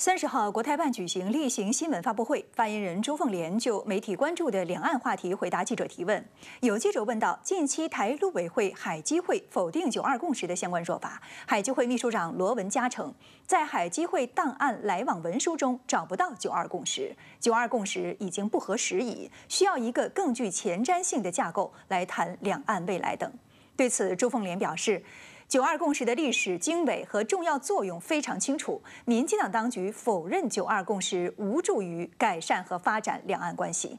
三十号，国台办举行例行新闻发布会，发言人朱凤莲就媒体关注的两岸话题回答记者提问。有记者问到，近期台陆委会、海基会否定“九二共识”的相关说法。海基会秘书长罗文嘉称，在海基会档案来往文书中找不到“九二共识”，“九二共识”已经不合时宜，需要一个更具前瞻性的架构来谈两岸未来等。对此，朱凤莲表示。九二共识的历史经纬和重要作用非常清楚。民进党当局否认九二共识，无助于改善和发展两岸关系。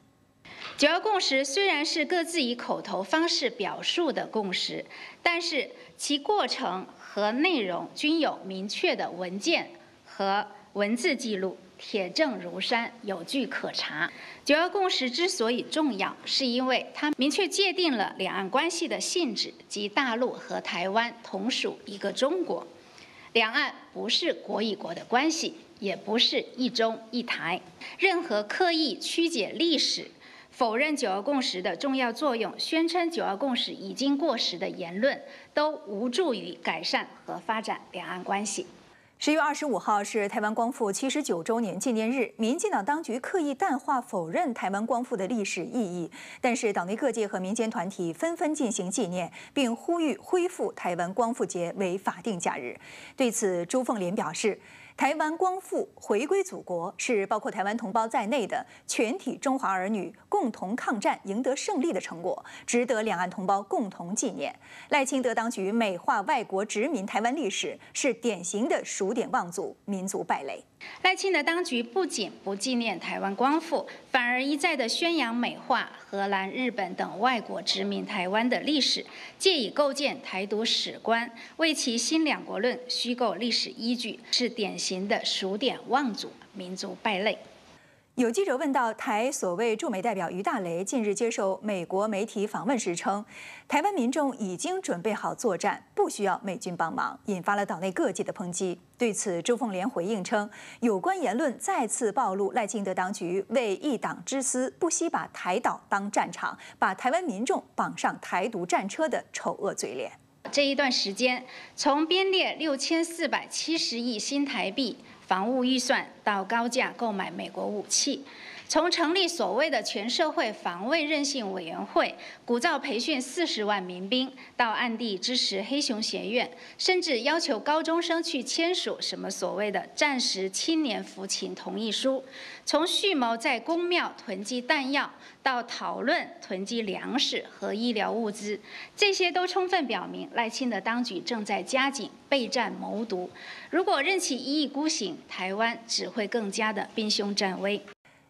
九二共识虽然是各自以口头方式表述的共识，但是其过程和内容均有明确的文件和文字记录。铁证如山，有据可查。九二共识之所以重要，是因为它明确界定了两岸关系的性质及大陆和台湾同属一个中国，两岸不是国与国的关系，也不是一中一台。任何刻意曲解历史、否认九二共识的重要作用、宣称九二共识已经过时的言论，都无助于改善和发展两岸关系。十月二十五号是台湾光复七十九周年纪念日，民进党当局刻意淡化、否认台湾光复的历史意义，但是党内各界和民间团体纷纷进行纪念，并呼吁恢复台湾光复节为法定假日。对此，朱凤莲表示。台湾光复回归祖国，是包括台湾同胞在内的全体中华儿女共同抗战赢得胜利的成果，值得两岸同胞共同纪念。赖清德当局美化外国殖民台湾历史，是典型的数典忘祖民族败类。赖清德当局不仅不纪念台湾光复，反而一再的宣扬美化荷兰、日本等外国殖民台湾的历史，借以构建台独史观，为其新两国论虚构历史依据，是典型。行的数典忘祖民族败类。有记者问到，台所谓驻美代表于大雷近日接受美国媒体访问时称，台湾民众已经准备好作战，不需要美军帮忙，引发了岛内各界的抨击。对此，朱凤莲回应称，有关言论再次暴露赖清德当局为一党之私，不惜把台岛当战场，把台湾民众绑上台独战车的丑恶嘴脸。这一段时间，从编列六千四百七十亿新台币防务预算，到高价购买美国武器。从成立所谓的全社会防卫韧性委员会、鼓噪培训四十万民兵，到暗地支持黑熊学院，甚至要求高中生去签署什么所谓的“战时青年服勤同意书”，从蓄谋在公庙囤积弹药，到讨论囤积粮食和医疗物资，这些都充分表明赖清德当局正在加紧备战谋独。如果任其一意孤行，台湾只会更加的兵凶战危。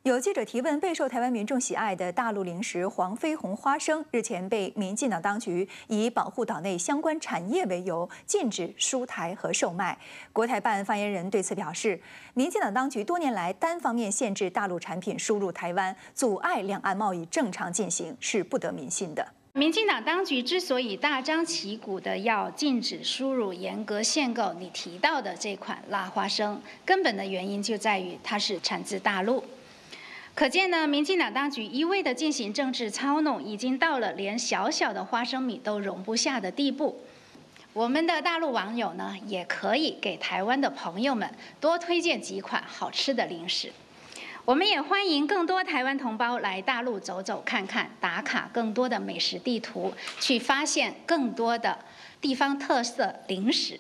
有记者提问：备受台湾民众喜爱的大陆零食黄飞鸿花生，日前被民进党当局以保护岛内相关产业为由禁止输台和售卖。国台办发言人对此表示，民进党当局多年来单方面限制大陆产品输入台湾，阻碍两岸贸易正常进行，是不得民心的。民进党当局之所以大张旗鼓的要禁止输入、严格限购你提到的这款辣花生，根本的原因就在于它是产自大陆。可见呢，民进党当局一味的进行政治操弄，已经到了连小小的花生米都容不下的地步。我们的大陆网友呢，也可以给台湾的朋友们多推荐几款好吃的零食。我们也欢迎更多台湾同胞来大陆走走看看，打卡更多的美食地图，去发现更多的地方特色零食。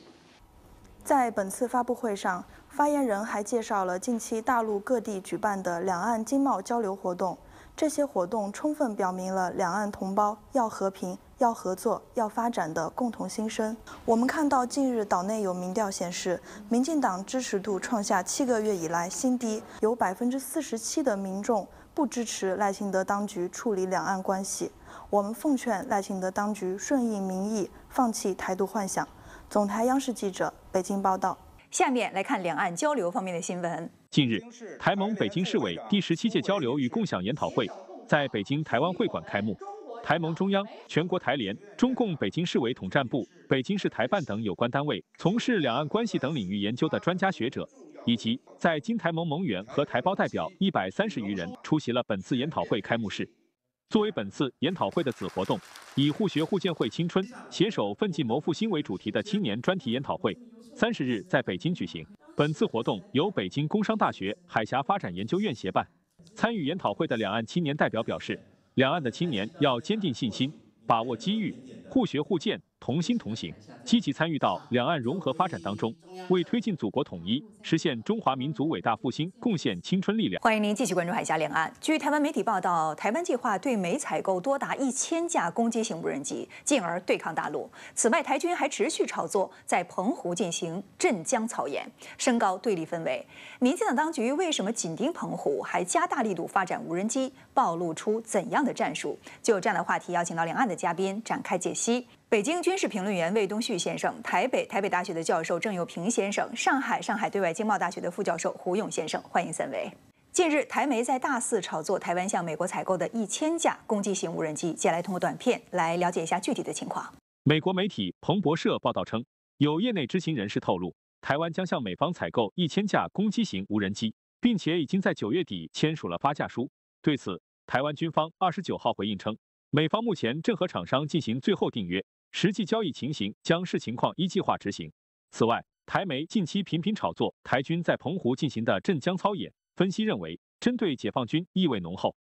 在本次发布会上。发言人还介绍了近期大陆各地举办的两岸经贸交流活动，这些活动充分表明了两岸同胞要和平、要合作、要发展的共同心声。我们看到，近日岛内有民调显示，民进党支持度创下七个月以来新低，有百分之四十七的民众不支持赖清德当局处理两岸关系。我们奉劝赖清德当局顺应民意，放弃台独幻想。总台央视记者北京报道。下面来看两岸交流方面的新闻。近日，台盟北京市委第十七届交流与共享研讨会在北京台湾会馆开幕。台盟中央、全国台联、中共北京市委统战部、北京市台办等有关单位，从事两岸关系等领域研究的专家学者，以及在京台盟盟员和台胞代表一百三十余人出席了本次研讨会开幕式。作为本次研讨会的子活动。以“互学互鉴，会青春；携手奋进，谋复兴”为主题的青年专题研讨会，三十日在北京举行。本次活动由北京工商大学海峡发展研究院协办。参与研讨会的两岸青年代表表示，两岸的青年要坚定信心，把握机遇，互学互鉴。同心同行，积极参与到两岸融合发展当中，为推进祖国统一、实现中华民族伟大复兴贡献青春力量。欢迎您继续关注海峡两岸。据台湾媒体报道，台湾计划对美采购多达一千架攻击型无人机，进而对抗大陆。此外，台军还持续炒作在澎湖进行“镇江草盐”，升高对立氛围。民进党当局为什么紧盯澎湖，还加大力度发展无人机，暴露出怎样的战术？就这样的话题，邀请到两岸的嘉宾展开解析。北京军事评论员魏东旭先生、台北台北大学的教授郑友平先生、上海上海对外经贸大学的副教授胡勇先生，欢迎三位。近日，台媒在大肆炒作台湾向美国采购的一千架攻击型无人机，接下来通过短片来了解一下具体的情况。美国媒体彭博社报道称，有业内知情人士透露，台湾将向美方采购一千架攻击型无人机，并且已经在九月底签署了发价书。对此，台湾军方二十九号回应称，美方目前正和厂商进行最后订约。实际交易情形将视情况依计划执行。此外，台媒近期频频炒作台军在澎湖进行的镇江操演，分析认为，针对解放军意味浓厚。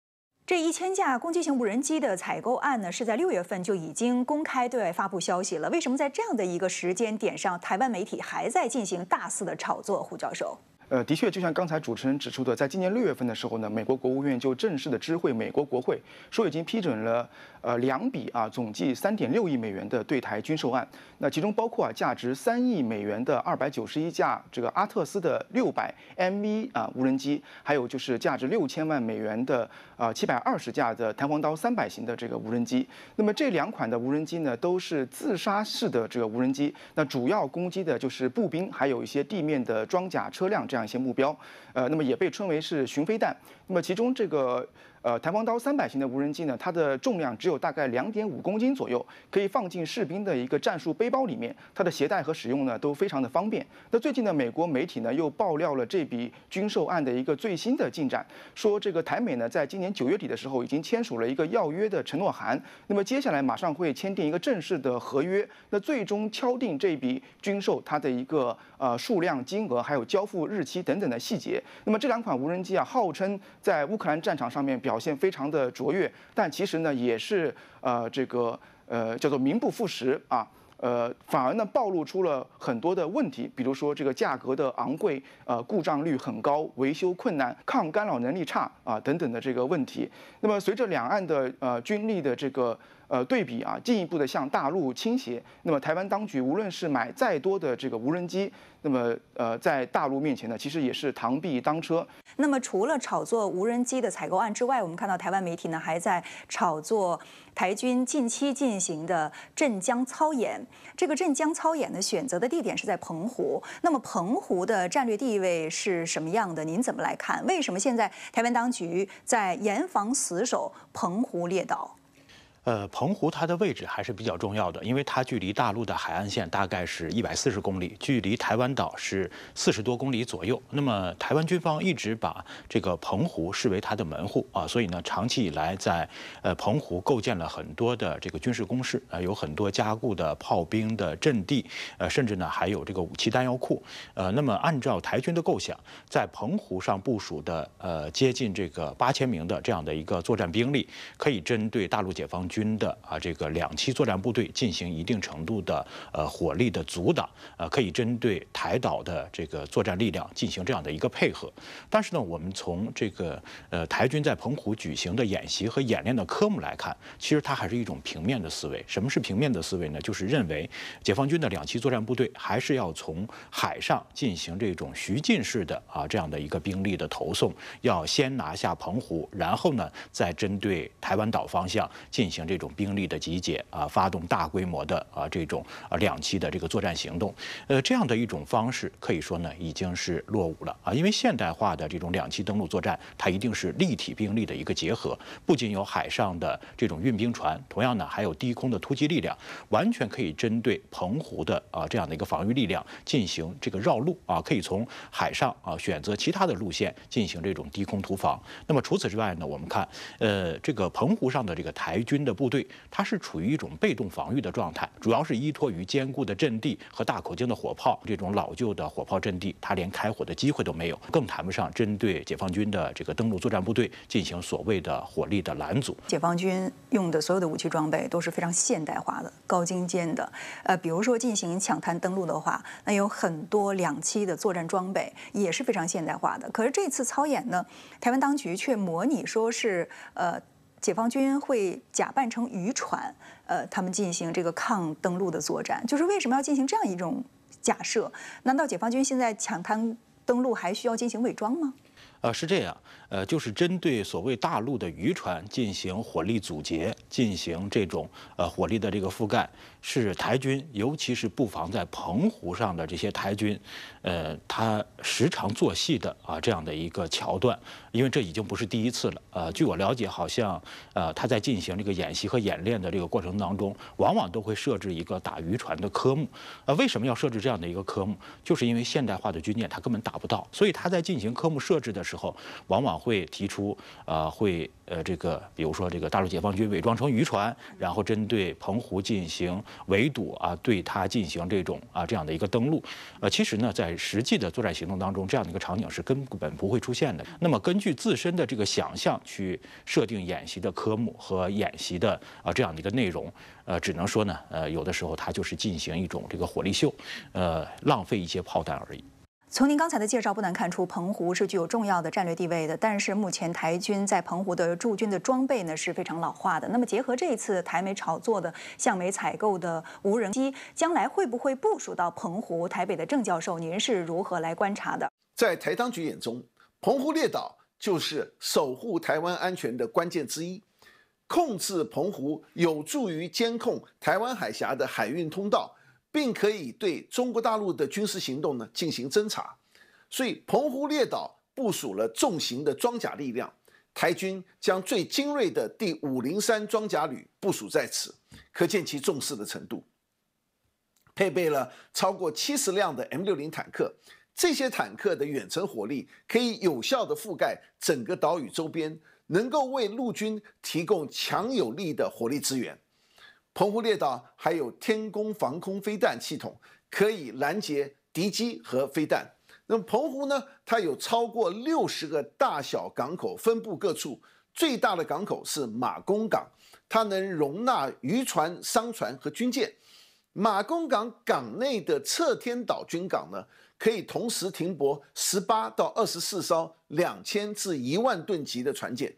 这一千架攻击型无人机的采购案呢，是在六月份就已经公开对外发布消息了。为什么在这样的一个时间点上，台湾媒体还在进行大肆的炒作？胡教授。呃，的确，就像刚才主持人指出的，在今年六月份的时候呢，美国国务院就正式的知会美国国会，说已经批准了呃两笔啊，总计三点六亿美元的对台军售案。那其中包括啊，价值三亿美元的二百九十一架这个阿特斯的六百 M v 啊无人机，还有就是价值六千万美元的呃七百二十架的弹簧刀三百型的这个无人机。那么这两款的无人机呢，都是自杀式的这个无人机，那主要攻击的就是步兵，还有一些地面的装甲车辆。这样一些目标，呃，那么也被称为是巡飞弹。那么其中这个。呃，弹簧刀三百型的无人机呢，它的重量只有大概两点五公斤左右，可以放进士兵的一个战术背包里面。它的携带和使用呢都非常的方便。那最近呢，美国媒体呢又爆料了这笔军售案的一个最新的进展，说这个台美呢在今年九月底的时候已经签署了一个要约的承诺函，那么接下来马上会签订一个正式的合约。那最终敲定这笔军售它的一个呃数量、金额还有交付日期等等的细节。那么这两款无人机啊，号称在乌克兰战场上面表。表现非常的卓越，但其实呢，也是呃，这个呃，叫做名不副实啊，呃，反而呢暴露出了很多的问题，比如说这个价格的昂贵，呃，故障率很高，维修困难，抗干扰能力差啊等等的这个问题。那么随着两岸的呃军力的这个。呃，对比啊，进一步的向大陆倾斜。那么，台湾当局无论是买再多的这个无人机，那么呃，在大陆面前呢，其实也是螳臂当车。那么，除了炒作无人机的采购案之外，我们看到台湾媒体呢还在炒作台军近期进行的镇江操演。这个镇江操演的选择的地点是在澎湖。那么，澎湖的战略地位是什么样的？您怎么来看？为什么现在台湾当局在严防死守澎湖列岛？呃，澎湖它的位置还是比较重要的，因为它距离大陆的海岸线大概是一百四十公里，距离台湾岛是四十多公里左右。那么台湾军方一直把这个澎湖视为它的门户啊，所以呢，长期以来在呃澎湖构建了很多的这个军事工事啊，有很多加固的炮兵的阵地，呃，甚至呢还有这个武器弹药库。呃，那么按照台军的构想，在澎湖上部署的呃接近这个八千名的这样的一个作战兵力，可以针对大陆解放军。军的啊，这个两栖作战部队进行一定程度的呃火力的阻挡，呃，可以针对台岛的这个作战力量进行这样的一个配合。但是呢，我们从这个呃台军在澎湖举行的演习和演练的科目来看，其实它还是一种平面的思维。什么是平面的思维呢？就是认为解放军的两栖作战部队还是要从海上进行这种徐进式的啊这样的一个兵力的投送，要先拿下澎湖，然后呢再针对台湾岛方向进行。这种兵力的集结啊，发动大规模的啊这种啊两栖的这个作战行动，呃，这样的一种方式可以说呢已经是落伍了啊，因为现代化的这种两栖登陆作战，它一定是立体兵力的一个结合，不仅有海上的这种运兵船，同样呢还有低空的突击力量，完全可以针对澎湖的啊这样的一个防御力量进行这个绕路啊，可以从海上啊选择其他的路线进行这种低空突防。那么除此之外呢，我们看呃这个澎湖上的这个台军。的部队，它是处于一种被动防御的状态，主要是依托于坚固的阵地和大口径的火炮。这种老旧的火炮阵地，它连开火的机会都没有，更谈不上针对解放军的这个登陆作战部队进行所谓的火力的拦阻。解放军用的所有的武器装备都是非常现代化的、高精尖的。呃，比如说进行抢滩登陆的话，那有很多两栖的作战装备也是非常现代化的。可是这次操演呢，台湾当局却模拟说是呃。解放军会假扮成渔船，呃，他们进行这个抗登陆的作战，就是为什么要进行这样一种假设？难道解放军现在抢滩登陆还需要进行伪装吗？呃，是这样。呃，就是针对所谓大陆的渔船进行火力阻截，进行这种呃火力的这个覆盖，是台军，尤其是布防在澎湖上的这些台军，呃，他时常做戏的啊这样的一个桥段，因为这已经不是第一次了。呃，据我了解，好像呃他在进行这个演习和演练的这个过程当中，往往都会设置一个打渔船的科目。呃，为什么要设置这样的一个科目？就是因为现代化的军舰它根本打不到，所以他在进行科目设置的时候，往往。会提出，呃，会呃，这个，比如说这个，大陆解放军伪装成渔船，然后针对澎湖进行围堵啊，对它进行这种啊这样的一个登陆。呃，其实呢，在实际的作战行动当中，这样的一个场景是根本不会出现的。那么，根据自身的这个想象去设定演习的科目和演习的啊这样的一个内容，呃，只能说呢，呃，有的时候它就是进行一种这个火力秀，呃，浪费一些炮弹而已。从您刚才的介绍不难看出，澎湖是具有重要的战略地位的。但是目前台军在澎湖的驻军的装备呢是非常老化的。那么结合这一次台媒炒作的向美采购的无人机，将来会不会部署到澎湖？台北的郑教授，您是如何来观察的？在台当局眼中，澎湖列岛就是守护台湾安全的关键之一，控制澎湖有助于监控台湾海峡的海运通道。并可以对中国大陆的军事行动呢进行侦查，所以澎湖列岛部署了重型的装甲力量，台军将最精锐的第五零三装甲旅部署在此，可见其重视的程度。配备了超过七十辆的 M 六零坦克，这些坦克的远程火力可以有效的覆盖整个岛屿周边，能够为陆军提供强有力的火力支援。澎湖列岛还有天宫防空飞弹系统，可以拦截敌机和飞弹。那么澎湖呢？它有超过六十个大小港口分布各处，最大的港口是马公港，它能容纳渔船、商船和军舰。马公港港内的侧天岛军港呢，可以同时停泊十八到二十四艘两千至一万吨级的船舰。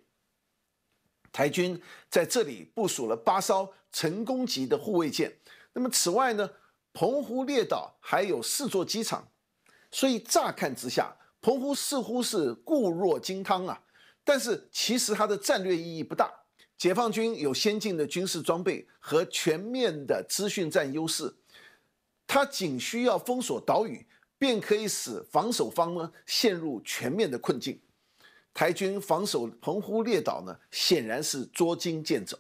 台军在这里部署了八艘成功级的护卫舰。那么，此外呢？澎湖列岛还有四座机场，所以乍看之下，澎湖似乎是固若金汤啊。但是，其实它的战略意义不大。解放军有先进的军事装备和全面的资讯战优势，它仅需要封锁岛屿，便可以使防守方呢陷入全面的困境。台军防守澎湖列岛呢，显然是捉襟见肘。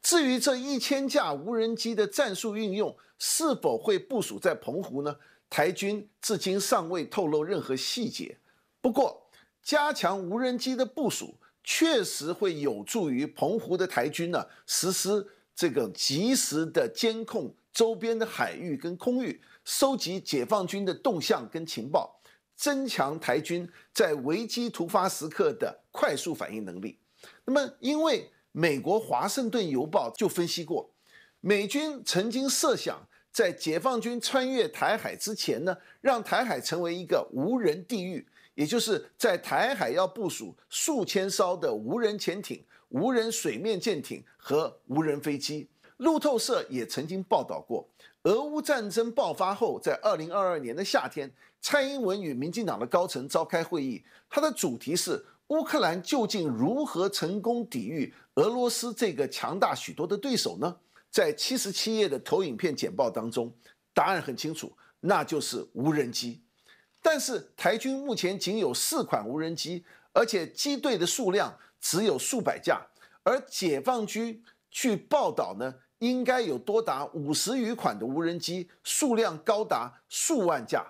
至于这一千架无人机的战术运用是否会部署在澎湖呢？台军至今尚未透露任何细节。不过，加强无人机的部署确实会有助于澎湖的台军呢实施这个及时的监控周边的海域跟空域，收集解放军的动向跟情报。增强台军在危机突发时刻的快速反应能力。那么，因为美国《华盛顿邮报》就分析过，美军曾经设想在解放军穿越台海之前呢，让台海成为一个无人地域，也就是在台海要部署数千艘的无人潜艇、无人水面舰艇和无人飞机。路透社也曾经报道过。俄乌战争爆发后，在二零二二年的夏天，蔡英文与民进党的高层召开会议，它的主题是乌克兰究竟如何成功抵御俄罗斯这个强大许多的对手呢？在七十七页的投影片简报当中，答案很清楚，那就是无人机。但是台军目前仅有四款无人机，而且机队的数量只有数百架，而解放军据报道呢。应该有多达五十余款的无人机，数量高达数万架，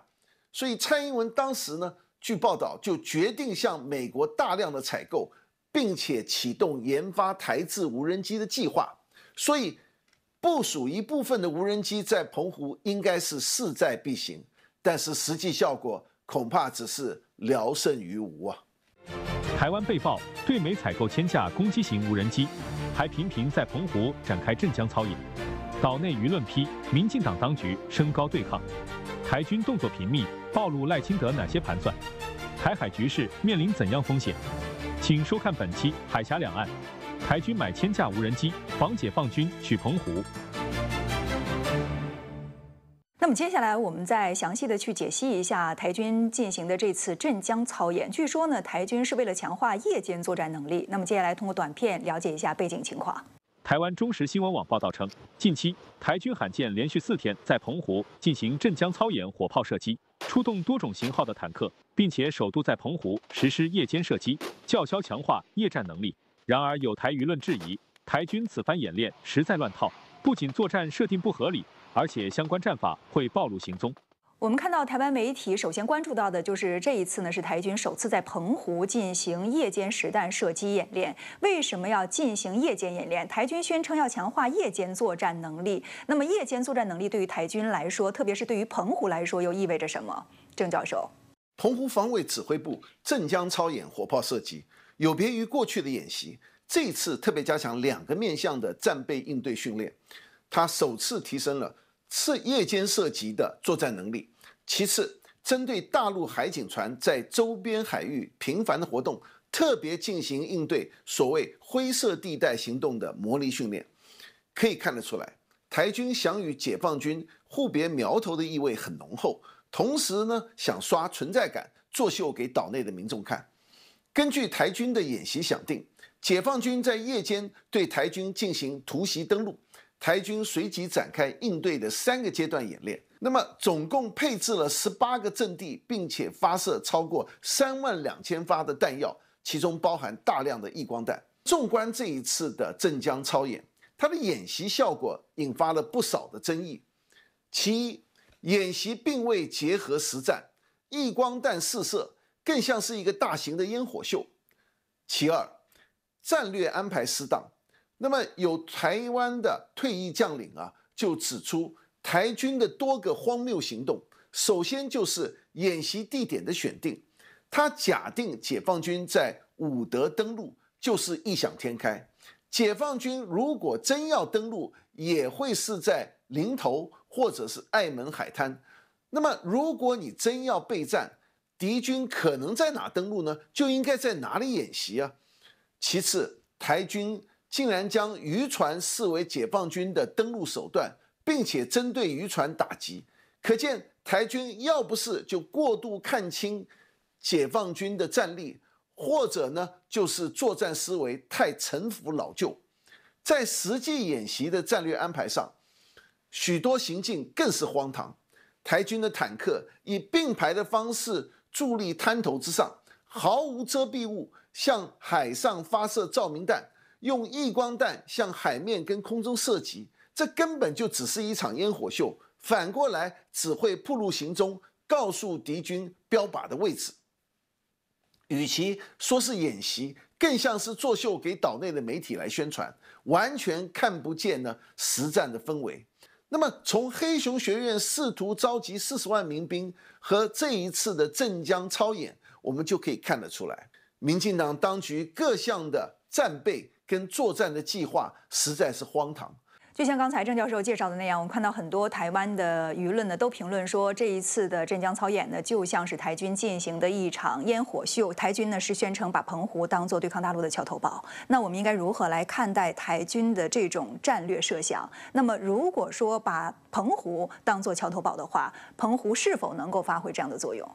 所以蔡英文当时呢，据报道就决定向美国大量的采购，并且启动研发台制无人机的计划。所以，部署一部分的无人机在澎湖应该是势在必行，但是实际效果恐怕只是聊胜于无啊。台湾被曝对美采购千架攻击型无人机。还频频在澎湖展开镇江操演，岛内舆论批民进党当局升高对抗，台军动作频密暴露赖清德哪些盘算？台海局势面临怎样风险？请收看本期《海峡两岸》，台军买千架无人机防解放军去澎湖。那么接下来，我们再详细的去解析一下台军进行的这次镇江操演。据说呢，台军是为了强化夜间作战能力。那么接下来，通过短片了解一下背景情况。台湾中时新闻网报道称，近期台军罕见连续四天在澎湖进行镇江操演，火炮射击，出动多种型号的坦克，并且首度在澎湖实施夜间射击，叫嚣强化夜战能力。然而，有台舆论质疑，台军此番演练实在乱套，不仅作战设定不合理。而且相关战法会暴露行踪。我们看到台湾媒体首先关注到的就是这一次呢，是台军首次在澎湖进行夜间实弹射击演练。为什么要进行夜间演练？台军宣称要强化夜间作战能力。那么夜间作战能力对于台军来说，特别是对于澎湖来说，又意味着什么？郑教授，澎湖防卫指挥部镇江操演火炮射击，有别于过去的演习，这次特别加强两个面向的战备应对训练，它首次提升了。次夜间涉及的作战能力。其次，针对大陆海警船在周边海域频繁的活动，特别进行应对所谓“灰色地带”行动的模拟训练。可以看得出来，台军想与解放军互别苗头的意味很浓厚，同时呢，想刷存在感、作秀给岛内的民众看。根据台军的演习想定，解放军在夜间对台军进行突袭登陆。台军随即展开应对的三个阶段演练，那么总共配置了十八个阵地，并且发射超过三万两千发的弹药，其中包含大量的曳光弹。纵观这一次的镇江操演，它的演习效果引发了不少的争议。其一，演习并未结合实战，曳光弹试射更像是一个大型的烟火秀。其二，战略安排失当。那么有台湾的退役将领啊，就指出台军的多个荒谬行动。首先就是演习地点的选定，他假定解放军在伍德登陆就是异想天开。解放军如果真要登陆，也会是在林头或者是爱门海滩。那么如果你真要备战，敌军可能在哪登陆呢？就应该在哪里演习啊。其次，台军。竟然将渔船视为解放军的登陆手段，并且针对渔船打击，可见台军要不是就过度看清解放军的战力，或者呢就是作战思维太陈腐老旧。在实际演习的战略安排上，许多行径更是荒唐。台军的坦克以并排的方式伫立滩头之上，毫无遮蔽物，向海上发射照明弹。用激光弹向海面跟空中射击，这根本就只是一场烟火秀。反过来，只会暴露行踪，告诉敌军标靶的位置。与其说是演习，更像是作秀，给岛内的媒体来宣传，完全看不见呢实战的氛围。那么，从黑熊学院试图召集四十万民兵和这一次的镇江操演，我们就可以看得出来，民进党当局各项的战备。跟作战的计划实在是荒唐。就像刚才郑教授介绍的那样，我们看到很多台湾的舆论呢都评论说，这一次的镇江操演呢就像是台军进行的一场烟火秀。台军呢是宣称把澎湖当做对抗大陆的桥头堡，那我们应该如何来看待台军的这种战略设想？那么，如果说把澎湖当做桥头堡的话，澎湖是否能够发挥这样的作用？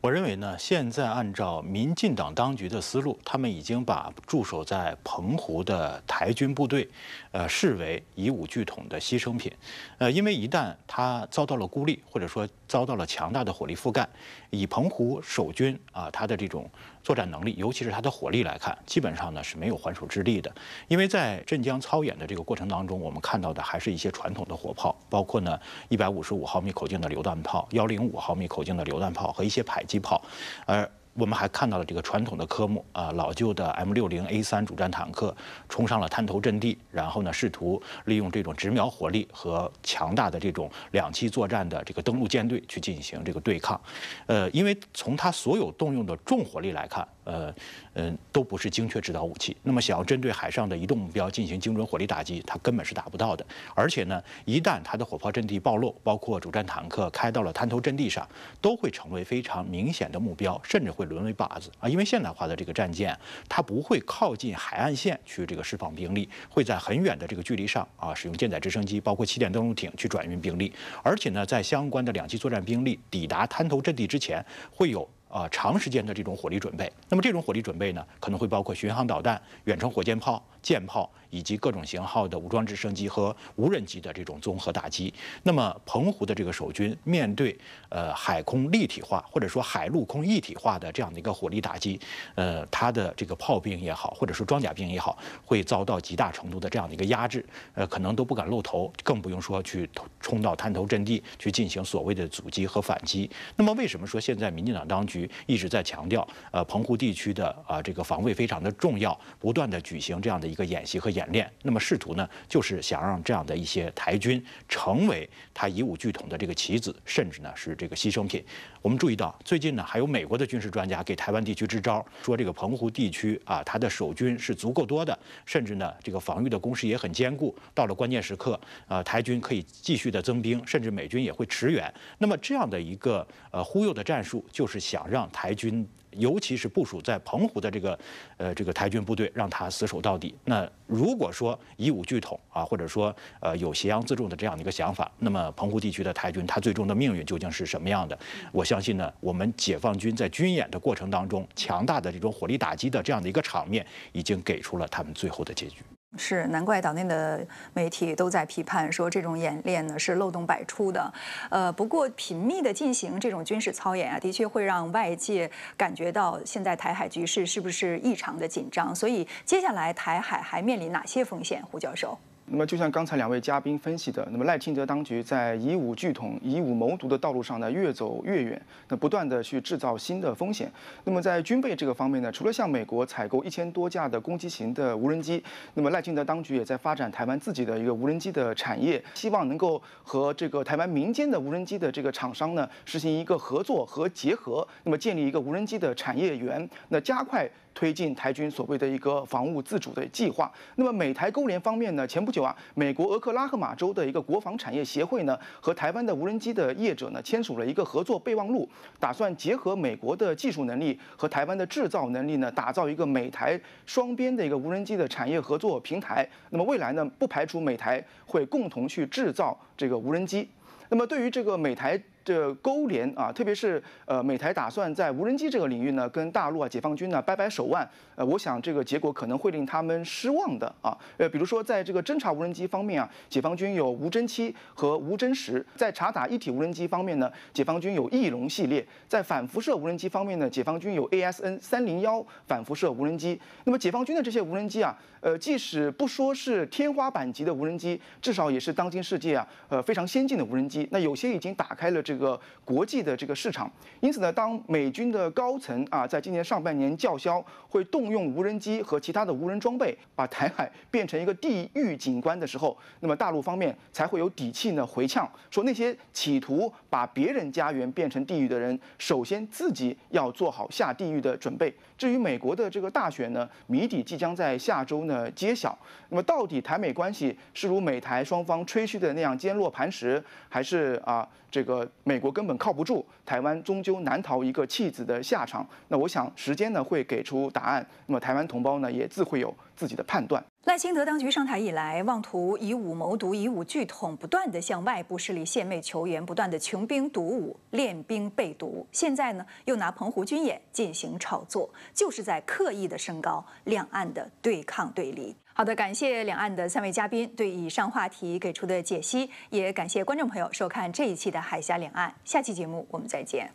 我认为呢，现在按照民进党当局的思路，他们已经把驻守在澎湖的台军部队，呃，视为以武拒统的牺牲品，呃，因为一旦他遭到了孤立，或者说。遭到了强大的火力覆盖，以澎湖守军啊，他的这种作战能力，尤其是他的火力来看，基本上呢是没有还手之力的。因为在镇江操演的这个过程当中，我们看到的还是一些传统的火炮，包括呢一百五十五毫米口径的榴弹炮、幺零五毫米口径的榴弹炮和一些迫击炮，而。我们还看到了这个传统的科目啊，老旧的 M60A3 主战坦克冲上了滩头阵地，然后呢试图利用这种直瞄火力和强大的这种两栖作战的这个登陆舰队去进行这个对抗，呃，因为从它所有动用的重火力来看。呃，嗯，都不是精确制导武器。那么，想要针对海上的移动目标进行精准火力打击，它根本是达不到的。而且呢，一旦它的火炮阵地暴露，包括主战坦克开到了滩头阵地上，都会成为非常明显的目标，甚至会沦为靶子啊！因为现代化的这个战舰，它不会靠近海岸线去这个释放兵力，会在很远的这个距离上啊，使用舰载直升机，包括起垫登陆艇去转运兵力。而且呢，在相关的两栖作战兵力抵达滩头阵地之前，会有。啊，长时间的这种火力准备，那么这种火力准备呢，可能会包括巡航导弹、远程火箭炮。舰炮以及各种型号的武装直升机和无人机的这种综合打击，那么澎湖的这个守军面对呃海空立体化或者说海陆空一体化的这样的一个火力打击，呃，它的这个炮兵也好，或者说装甲兵也好，会遭到极大程度的这样的一个压制，呃，可能都不敢露头，更不用说去冲到滩头阵地去进行所谓的阻击和反击。那么为什么说现在民进党当局一直在强调，呃，澎湖地区的啊这个防卫非常的重要，不断的举行这样的？一个演习和演练，那么试图呢，就是想让这样的一些台军成为他以武拒统的这个棋子，甚至呢是这个牺牲品。我们注意到，最近呢还有美国的军事专家给台湾地区支招，说这个澎湖地区啊，它的守军是足够多的，甚至呢这个防御的工事也很坚固。到了关键时刻，呃台军可以继续的增兵，甚至美军也会驰援。那么这样的一个呃忽悠的战术，就是想让台军。尤其是部署在澎湖的这个，呃，这个台军部队，让他死守到底。那如果说以武拒统啊，或者说呃有挟洋自重的这样的一个想法，那么澎湖地区的台军他最终的命运究竟是什么样的？我相信呢，我们解放军在军演的过程当中，强大的这种火力打击的这样的一个场面，已经给出了他们最后的结局。是，难怪岛内的媒体都在批判说这种演练呢是漏洞百出的。呃，不过频密的进行这种军事操演啊，的确会让外界感觉到现在台海局势是不是异常的紧张。所以，接下来台海还面临哪些风险，胡教授？那么，就像刚才两位嘉宾分析的，那么赖清德当局在以武拒统、以武谋独的道路上呢，越走越远，那不断的去制造新的风险。那么，在军备这个方面呢，除了向美国采购一千多架的攻击型的无人机，那么赖清德当局也在发展台湾自己的一个无人机的产业，希望能够和这个台湾民间的无人机的这个厂商呢，实行一个合作和结合，那么建立一个无人机的产业园，那加快。推进台军所谓的一个防务自主的计划。那么美台勾连方面呢？前不久啊，美国俄克拉荷马州的一个国防产业协会呢，和台湾的无人机的业者呢签署了一个合作备忘录，打算结合美国的技术能力和台湾的制造能力呢，打造一个美台双边的一个无人机的产业合作平台。那么未来呢，不排除美台会共同去制造这个无人机。那么对于这个美台。这勾连啊，特别是呃，美台打算在无人机这个领域呢，跟大陆啊解放军呢掰掰手腕。呃，我想这个结果可能会令他们失望的啊。呃，比如说在这个侦察无人机方面啊，解放军有无侦七和无侦十；在察打一体无人机方面呢，解放军有翼龙系列；在反辐射无人机方面呢，解放军有 ASN 三零幺反辐射无人机。那么解放军的这些无人机啊，呃，即使不说是天花板级的无人机，至少也是当今世界啊，呃，非常先进的无人机。那有些已经打开了。这个国际的这个市场，因此呢，当美军的高层啊，在今年上半年叫嚣会动用无人机和其他的无人装备，把台海变成一个地狱景观的时候，那么大陆方面才会有底气呢回呛，说那些企图把别人家园变成地狱的人，首先自己要做好下地狱的准备。至于美国的这个大选呢，谜底即将在下周呢揭晓。那么，到底台美关系是如美台双方吹嘘的那样坚若磐石，还是啊这个？美国根本靠不住，台湾终究难逃一个弃子的下场。那我想，时间呢会给出答案。那么台湾同胞呢也自会有自己的判断。赖清德当局上台以来，妄图以武谋独、以武拒统，不断的向外部势力献媚求援，不断的穷兵黩武、练兵备毒。现在呢又拿澎湖军演进行炒作，就是在刻意的升高两岸的对抗对立。好的，感谢两岸的三位嘉宾对以上话题给出的解析，也感谢观众朋友收看这一期的《海峡两岸》，下期节目我们再见。